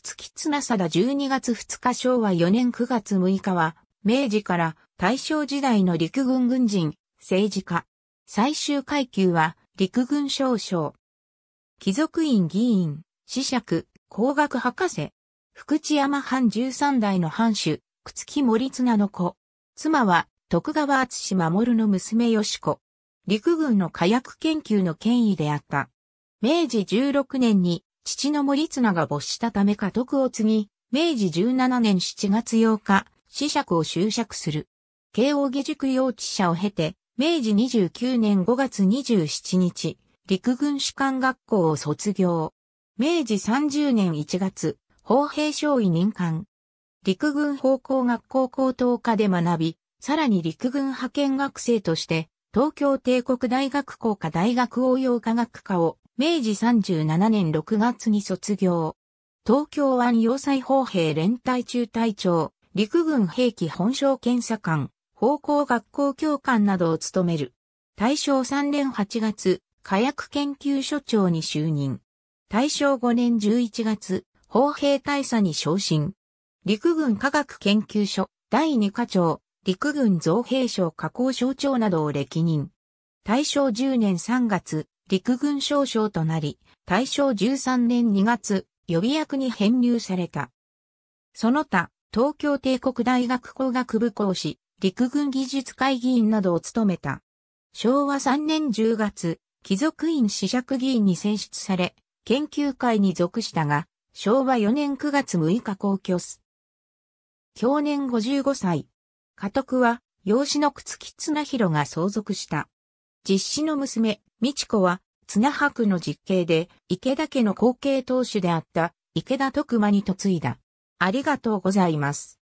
朽木綱貞12月2日昭和4年9月6日は、明治から大正時代の陸軍軍人、政治家。最終階級は、陸軍少将。貴族院議員、司爵、工学博士。福知山藩13代の藩主、朽木森綱の子。妻は、徳川厚守の娘吉子。陸軍の火薬研究の権威であった。明治16年に父の森綱が没したため家督を継ぎ、明治17年7月8日、死者を就職する。慶応義塾幼稚者を経て、明治29年5月27日、陸軍士官学校を卒業。明治30年1月、砲兵少尉任官。陸軍奉公学校高等科で学び、さらに陸軍派遣学生として、東京帝国大学工科大学応用科学科を明治37年6月に卒業。東京湾要塞砲兵連隊中隊長、陸軍兵器本省検査官、砲工学校教官などを務める。大正3年8月、火薬研究所長に就任。大正5年11月、砲兵大佐に昇進。陸軍科学研究所第2課長、陸軍造兵省加工省長などを歴任。大正10年3月、陸軍少将となり、大正13年2月、予備役に編入された。その他、東京帝国大学工学部講師、陸軍技術会議員などを務めた。昭和3年10月、貴族院試釈議員に選出され、研究会に属したが、昭和4年9月6日公挙す。去年55歳。家督は、養子の靴木綱弘が相続した。実子の娘、美智子は、綱白の実刑で、池田家の後継当主であった、池田徳馬に嫁いだ。ありがとうございます。